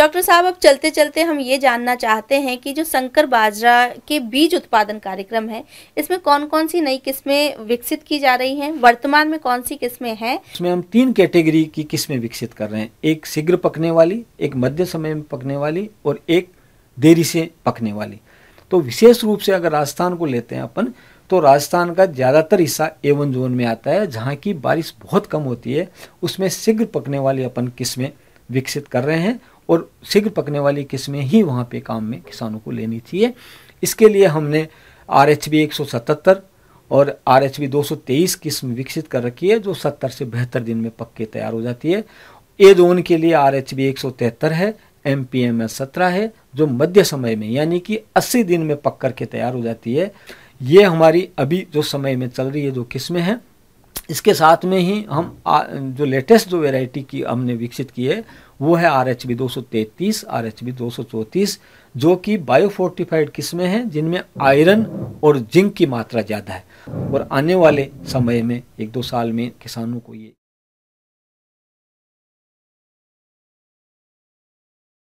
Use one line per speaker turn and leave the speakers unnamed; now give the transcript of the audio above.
doctor साहब अब चलते चलते हम ये जानना चाहते हैं कि जो संकर बाजरा के बीज उत्पादन कार्यक्रम है इसमें कौन कौन सी नई किस्में विकसित की जा रही हैं वर्तमान में कौन सी किस्में हैं
इसमें हम तीन कैटेगरी की किस्में विकसित कर रहे हैं एक शीघ्र पकने वाली एक मध्य समय में पकने वाली और एक देरी से पकने वाली तो विशेष रूप से अगर राजस्थान को लेते हैं अपन तो राजस्थान का ज़्यादातर हिस्सा एवन जोन में आता है जहाँ की बारिश बहुत कम होती है उसमें शीघ्र पकने वाली अपन किस्में विकसित कर रहे हैं और शीघ्र पकने वाली किस्में ही वहाँ पे काम में किसानों को लेनी चाहिए इसके लिए हमने आर एच बी एक सौ सतहत्तर और आर एच बी दो सौ तेईस किस्म विकसित कर रखी है जो सत्तर से बेहतर दिन में पक के तैयार हो जाती है ए जोन के लिए आर एच बी एक सौ तिहत्तर है एम पी एम एस सत्रह है जो मध्य समय में यानी कि अस्सी दिन में पक कर के तैयार हो जाती है ये हमारी अभी जो समय में चल रही है जो किस्में हैं इसके साथ में ही हम आ, जो लेटेस्ट जो वेराइटी की हमने विकसित की है वो है आर एच बी दो सौ तैंतीस आर एच बी दो सौ चौंतीस जो कि बायोफोर्टिफाइड किस्में हैं जिनमें आयरन और जिंक की मात्रा ज़्यादा है और आने वाले समय में एक दो साल में किसानों
को ये